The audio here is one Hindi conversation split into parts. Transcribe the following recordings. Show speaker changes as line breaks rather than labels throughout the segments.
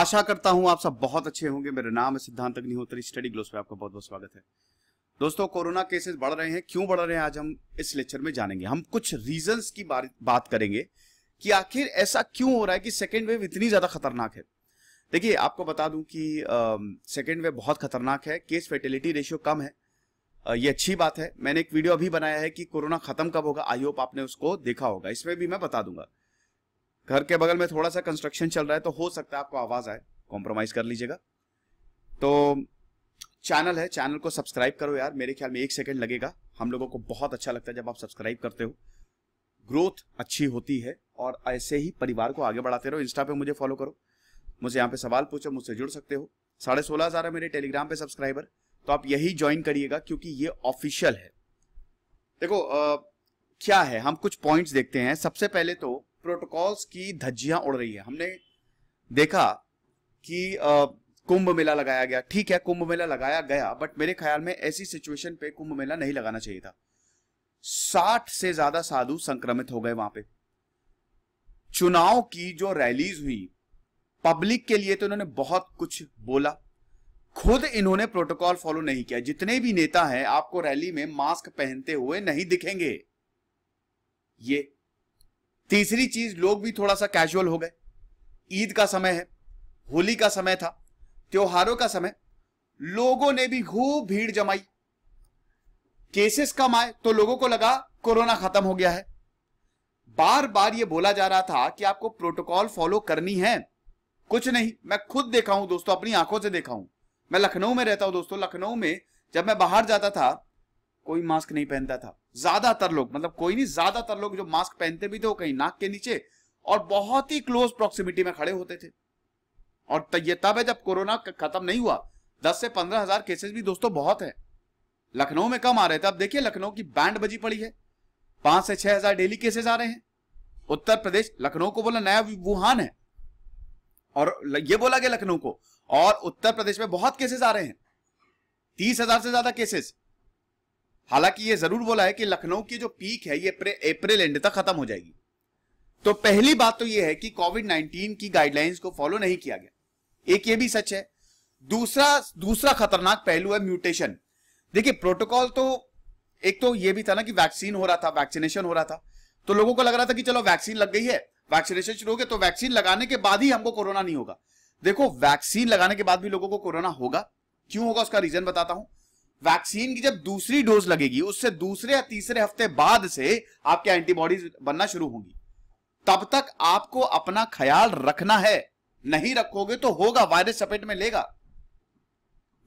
आशा करता हूं आप सब बहुत अच्छे होंगे मेरा नाम है सिद्धांत अग्निहोत्री स्टडी ग्लोस पे आपका बहुत बहुत स्वागत है दोस्तों कोरोना केसेस बढ़ रहे हैं क्यों बढ़ रहे हैं आज हम इस लेक्चर में जानेंगे हम कुछ रीजन की बात करेंगे कि आखिर ऐसा क्यों हो रहा है कि सेकेंड वेव इतनी ज्यादा खतरनाक है देखिए आपको बता दूं कि सेकेंड वेव बहुत खतरनाक है केस फर्टिलिटी रेशियो कम है ये अच्छी बात है मैंने एक वीडियो अभी बनाया है कि कोरोना खत्म कब होगा आई होप आपने उसको देखा होगा इसमें भी मैं बता दूंगा घर के बगल में थोड़ा सा कंस्ट्रक्शन चल रहा है तो हो सकता है आपको आवाज आए कॉम्प्रोमाइज कर लीजिएगा तो चैनल है चैनल को सब्सक्राइब करो यार मेरे ख्याल में एक सेकंड लगेगा हम लोगों को बहुत अच्छा लगता है जब आप सब्सक्राइब करते हो ग्रोथ अच्छी होती है और ऐसे ही परिवार को आगे बढ़ाते रहो इंस्टा पे मुझे फॉलो करो मुझे यहाँ पे सवाल पूछो मुझसे जुड़ सकते हो साढ़े सोलह हजार है मेरे टेलीग्राम पे सब्सक्राइबर तो आप यही ज्वाइन करिएगा क्योंकि ये ऑफिशियल है देखो आ, क्या है हम कुछ पॉइंट्स देखते हैं सबसे पहले तो प्रोटोकॉल्स की धज्जियां उड़ रही है हमने देखा कि कुंभ मेला लगाया गया ठीक है कुंभ मेला लगाया गया बट मेरे ख्याल में ऐसी सिचुएशन पे कुंभ मेला नहीं लगाना चाहिए था साठ से ज्यादा साधु संक्रमित हो गए वहां पे चुनाव की जो रैलीज हुई पब्लिक के लिए तो इन्होंने बहुत कुछ बोला खुद इन्होंने प्रोटोकॉल फॉलो नहीं किया जितने भी नेता हैं आपको रैली में मास्क पहनते हुए नहीं दिखेंगे ये तीसरी चीज लोग भी थोड़ा सा कैजुअल हो गए ईद का समय है होली का समय था त्योहारों का समय लोगों ने भी खूब भीड़ जमाई केसेस कम आए तो लोगों को लगा कोरोना खत्म हो गया है बार बार ये बोला जा रहा था कि आपको प्रोटोकॉल फॉलो करनी है कुछ नहीं मैं खुद देखा हूं दोस्तों अपनी आंखों से देखा हूं मैं लखनऊ में रहता हूं दोस्तों लखनऊ में जब मैं बाहर जाता था कोई मास्क नहीं पहनता था ज्यादातर लोग मतलब कोई नहीं ज्यादातर लोग जो मास्क पहनते भी थे वो कहीं नाक के नीचे और बहुत ही क्लोज प्रॉक्सिमिटी में खड़े होते थे और ये तब है जब कोरोना खत्म नहीं हुआ दस से पंद्रह हजार केसेस भी दोस्तों बहुत है लखनऊ में कम आ रहे थे अब देखिए लखनऊ की बैंड बजी पड़ी है पांच से छह हजार डेली केसेस आ रहे हैं उत्तर प्रदेश लखनऊ को बोला नया वुहान है और ये बोला गया लखनऊ को और उत्तर प्रदेश में बहुत केसेस आ रहे हैं तीस हजार से ज्यादा केसेस हालांकि ये जरूर बोला है कि लखनऊ की जो पीक है ये अप्रैल एंड तक खत्म हो जाएगी तो पहली बात तो ये है कि कोविड 19 की गाइडलाइंस को फॉलो नहीं किया गया एक ये भी सच है दूसरा दूसरा खतरनाक पहलू है म्यूटेशन देखिए प्रोटोकॉल तो एक तो ये भी था ना कि वैक्सीन हो रहा था वैक्सीनेशन हो रहा था तो लोगों को लग रहा था कि चलो वैक्सीन लग गई है वैक्सीनेशन शुरू हो गया तो वैक्सीन लगाने के बाद ही हमको कोरोना नहीं होगा देखो वैक्सीन लगाने के बाद भी लोगों को कोरोना होगा क्यों होगा उसका रीजन बताता हूं वैक्सीन की जब दूसरी डोज लगेगी उससे दूसरे या तीसरे हफ्ते बाद से आपके एंटीबॉडीज बनना शुरू होंगी तब तक आपको अपना ख्याल रखना है नहीं रखोगे तो होगा वायरस चपेट में लेगा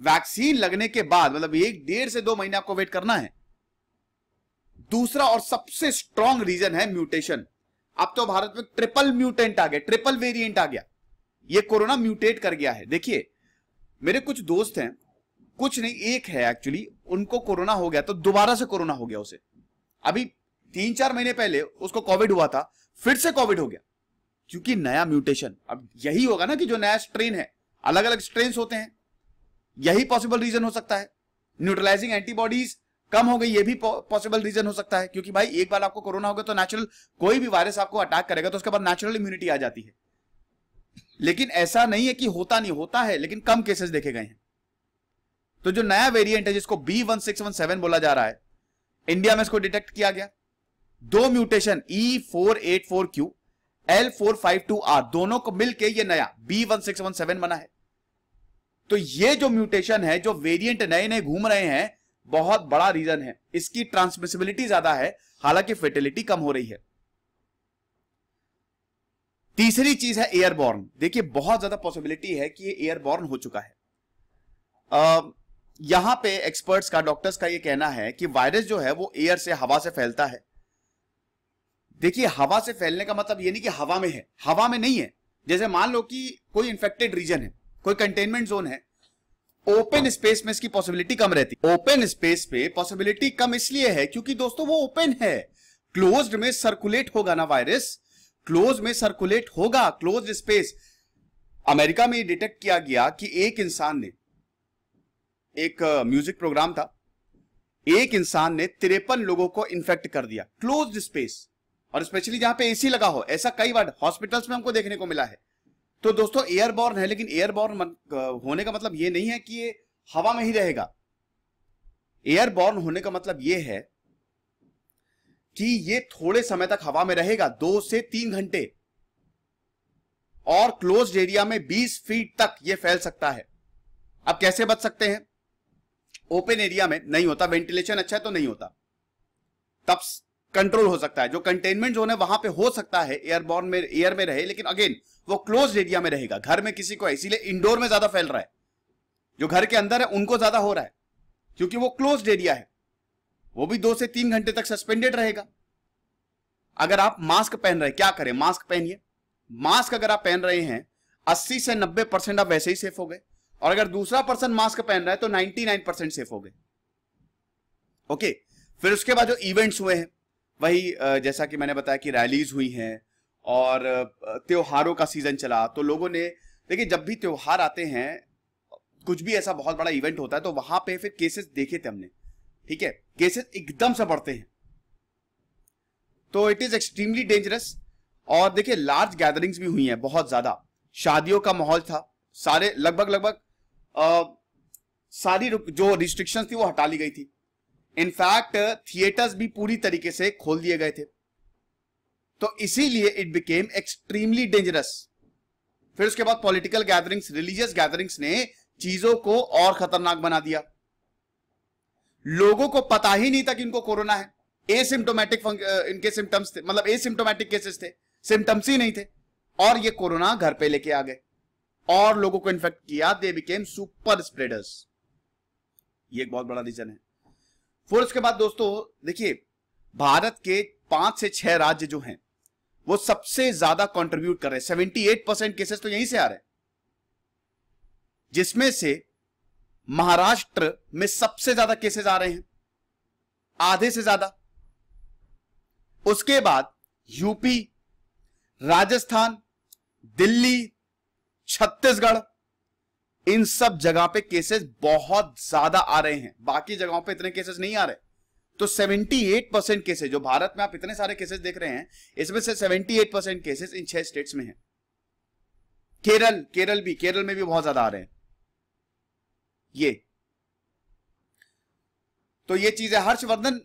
वैक्सीन लगने के बाद मतलब एक डेढ़ से दो महीने आपको वेट करना है दूसरा और सबसे स्ट्रॉन्ग रीजन है म्यूटेशन अब तो भारत में ट्रिपल म्यूटेंट आ गया ट्रिपल वेरिएंट आ गया ये कोरोना म्यूटेट कर गया है देखिए मेरे कुछ दोस्त हैं कुछ नहीं एक है एक्चुअली उनको कोरोना हो गया तो दोबारा से कोरोना हो गया उसे अभी तीन चार महीने पहले उसको कोविड हुआ था फिर से कोविड हो गया क्योंकि नया म्यूटेशन अब यही होगा ना कि जो नया स्ट्रेन है अलग अलग स्ट्रेन होते हैं यही पॉसिबल रीजन हो सकता है न्यूट्रलाइजिंग एंटीबॉडीज कम हो गई ये भी पॉसिबल रीजन हो सकता है क्योंकि भाई एक बार आपको कोरोना हो गया तो नेचुरल कोई भी वायरस आपको अटैक करेगा तो उसके बाद नेचुरल इम्यूनिटी आ जाती है लेकिन ऐसा नहीं है कि होता नहीं होता है लेकिन कम केसेस देखे गए हैं तो जो नया वेरिएंट है जिसको B one six one seven बोला जा रहा है इंडिया में इसको डिटेक्ट किया गया दो mutation E four eight four Q L four five two R दोनों को मिलकर ये नया B one six one seven बना है तो ये जो म्यूटेशन है जो वेरिएंट नए नए घूम रहे हैं बहुत बड़ा रीजन है इसकी ट्रांसमिसिबिलिटी ज्यादा है हालांकि फर्टिलिटी कम हो रही है तीसरी चीज है एयरबॉर्न देखिए बहुत ज्यादा पॉसिबिलिटी है कि ये एयरबॉर्न हो चुका है आ, यहां पे एक्सपर्ट्स का डॉक्टर्स का ये कहना है कि वायरस जो है वो एयर से हवा से फैलता है देखिए हवा से फैलने का मतलब ये नहीं कि हवा में है हवा में नहीं है जैसे मान लो कि कोई इंफेक्टेड रीजन है कोई कंटेनमेंट जोन है ओपन स्पेस में इसकी पॉसिबिलिटी कम रहती ओपन स्पेस पे पॉसिबिलिटी कम इसलिए है क्योंकि दोस्तों वो ओपन है क्लोज में सर्कुलेट होगा ना वायरस क्लोज में सर्कुलेट होगा क्लोज स्पेस अमेरिका में डिटेक्ट किया गया कि एक इंसान ने एक म्यूजिक प्रोग्राम था एक इंसान ने तिरपन लोगों को इन्फेक्ट कर दिया क्लोज स्पेस और स्पेशली जहां पे एसी लगा हो ऐसा कई बार हॉस्पिटल्स में हमको देखने को मिला है तो दोस्तों एयरबॉर्न है लेकिन एयरबॉर्न होने का मतलब यह नहीं है कि ये हवा में ही रहेगा एयरबॉर्न होने का मतलब यह है कि ये थोड़े समय तक हवा में रहेगा दो से तीन घंटे और क्लोज एरिया में 20 फीट तक ये फैल सकता है अब कैसे बच सकते हैं ओपन एरिया में नहीं होता वेंटिलेशन अच्छा है तो नहीं होता तब कंट्रोल हो सकता है जो कंटेनमेंट जोन है वहां पे हो सकता है एयरबॉर्न में एयर में रहे लेकिन अगेन वो क्लोज एरिया में रहेगा घर में किसी को इसीलिए इंडोर में ज्यादा फैल रहा है जो घर के अंदर है उनको ज्यादा हो रहा है क्योंकि वो क्लोज एरिया है वो भी दो से तीन घंटे तक सस्पेंडेड रहेगा अगर आप मास्क पहन रहे क्या करें मास्क पहनिए मास्क अगर आप पहन रहे हैं अस्सी से नब्बे परसेंट आप वैसे ही सेफ हो गए और अगर दूसरा पर्सन मास्क पहन रहा है तो 99 परसेंट सेफ हो गए ओके फिर उसके बाद जो इवेंट्स हुए हैं वही जैसा कि मैंने बताया कि रैलीज हुई हैं और त्योहारों का सीजन चला तो लोगों ने देखिए जब भी त्योहार आते हैं कुछ भी ऐसा बहुत बड़ा इवेंट होता है तो वहां पे फिर केसेस देखे थे हमने ठीक है केसेस एकदम से बढ़ते हैं तो इट इज एक्सट्रीमली डेंजरस और देखिए लार्ज गैदरिंग्स भी हुई हैं बहुत ज्यादा शादियों का माहौल था सारे लगभग लगभग सारी जो रिस्ट्रिक्शंस थी वो हटा ली गई थी इनफैक्ट थिएटर्स भी पूरी तरीके से खोल दिए गए थे तो इसीलिए इट बिकेम एक्सट्रीमली डेंजरस फिर उसके बाद पॉलिटिकल गैदरिंग्स रिलीजियस गैदरिंग्स ने चीजों को और खतरनाक बना दिया लोगों को पता ही नहीं था कि इनको कोरोना है सिम्टोमेटिक इनके सिम्टम्स थे मतलब सिम्टोमेटिक केसेस थे सिम्टम्स ही नहीं थे और ये कोरोना घर पे लेके आ गए और लोगों को इन्फेक्ट किया दे बिकेम सुपर स्प्रेडर्स ये एक बहुत बड़ा रीजन है फिर उसके बाद दोस्तों देखिए भारत के पांच से छह राज्य जो हैं वो सबसे ज्यादा कंट्रीब्यूट कर रहे हैं सेवेंटी एट परसेंट केसेस तो यहीं से आ रहे हैं जिसमें से महाराष्ट्र में सबसे ज्यादा केसेस आ रहे हैं आधे से ज्यादा उसके बाद यूपी राजस्थान दिल्ली छत्तीसगढ़ इन सब जगह पे केसेस बहुत ज्यादा आ रहे हैं बाकी जगहों पे इतने केसेस नहीं आ रहे तो 78 परसेंट केसेज जो भारत में आप इतने सारे केसेस देख रहे हैं इसमें से 78 परसेंट केसेस इन छह स्टेट्स में हैं केरल केरल भी केरल में भी बहुत ज्यादा आ रहे हैं ये तो ये चीज है हर्षवर्धन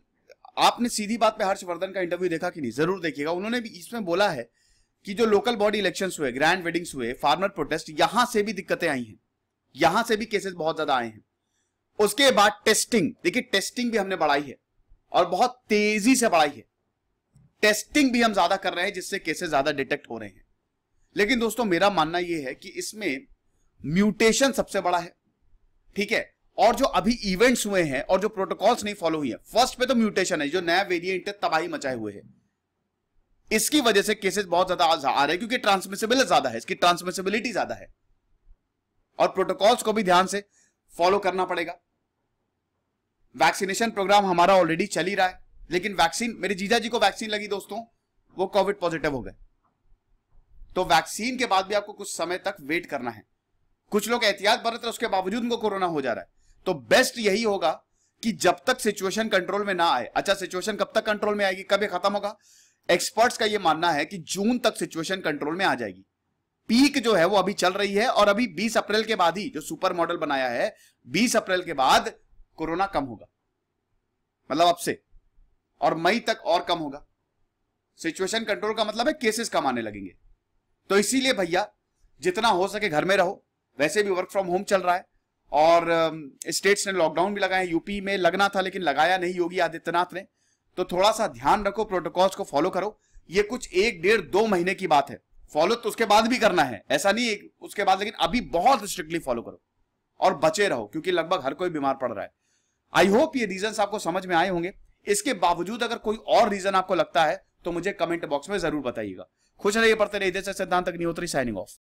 आपने सीधी बात पे हर्षवर्धन का इंटरव्यू देखा कि नहीं जरूर देखिएगा उन्होंने भी इसमें बोला है कि जो लोकल बॉडी इलेक्शंस हुए ग्रैंड वेडिंग्स हुए फार्मर प्रोटेस्ट यहां से भी दिक्कतें आई हैं यहां से भी केसेस बहुत ज्यादा आए हैं उसके बाद टेस्टिंग देखिए टेस्टिंग भी हमने बढ़ाई है और बहुत तेजी से बढ़ाई है टेस्टिंग भी हम ज्यादा कर रहे हैं जिससे केसेस ज्यादा डिटेक्ट हो रहे हैं लेकिन दोस्तों मेरा मानना यह है कि इसमें म्यूटेशन सबसे बड़ा है ठीक है और जो अभी इवेंट्स हुए हैं और जो प्रोटोकॉल्स नहीं फॉलो हुई है फर्स्ट पे तो म्यूटेशन है जो नया वेरिएंट है तबाही मचाए हुए है इसकी वजह से केसेस बहुत ज्यादा आ रहे हैं क्योंकि ट्रांसमिसेबल ज्यादा है इसकी ट्रांसमिसेबिलिटी ज्यादा है और प्रोटोकॉल्स को भी ध्यान से फॉलो करना पड़ेगा वैक्सीनेशन प्रोग्राम हमारा ऑलरेडी चल ही रहा है लेकिन वैक्सीन मेरे जीजा जी को वैक्सीन लगी दोस्तों वो कोविड पॉजिटिव हो गए तो वैक्सीन के बाद भी आपको कुछ समय तक वेट करना है कुछ लोग एहतियात बरत रहे उसके बावजूद उनको कोरोना हो जा रहा है तो बेस्ट यही होगा कि जब तक सिचुएशन कंट्रोल में ना आए अच्छा सिचुएशन कब तक कंट्रोल में आएगी कब खत्म होगा एक्सपर्ट्स का यह मानना है कि जून तक सिचुएशन कंट्रोल में आ जाएगी पीक जो है वो अभी चल रही है और अभी 20 अप्रैल के बाद ही जो सुपर मॉडल बनाया है 20 अप्रैल के बाद कोरोना कम होगा मतलब अब से और मई तक और कम होगा सिचुएशन कंट्रोल का मतलब है केसेस कम आने लगेंगे तो इसीलिए भैया जितना हो सके घर में रहो वैसे भी वर्क फ्रॉम होम चल रहा है और स्टेट्स ने लॉकडाउन भी लगाए यूपी में लगना था लेकिन लगाया नहीं योगी आदित्यनाथ ने तो थोड़ा सा ध्यान रखो प्रोटोकॉल्स को फॉलो करो ये कुछ एक डेढ़ दो महीने की बात है फॉलो तो उसके बाद भी करना है ऐसा नहीं उसके बाद लेकिन अभी बहुत स्ट्रिक्टली फॉलो करो और बचे रहो क्योंकि लगभग हर कोई बीमार पड़ रहा है आई होप ये रीजन आपको समझ में आए होंगे इसके बावजूद अगर कोई और रीजन आपको लगता है तो मुझे कमेंट बॉक्स में जरूर बताइएगा खुश रहिए पढ़ते रहिए जैसे सिद्धांत अग्निहोत्री साइनिंग ऑफ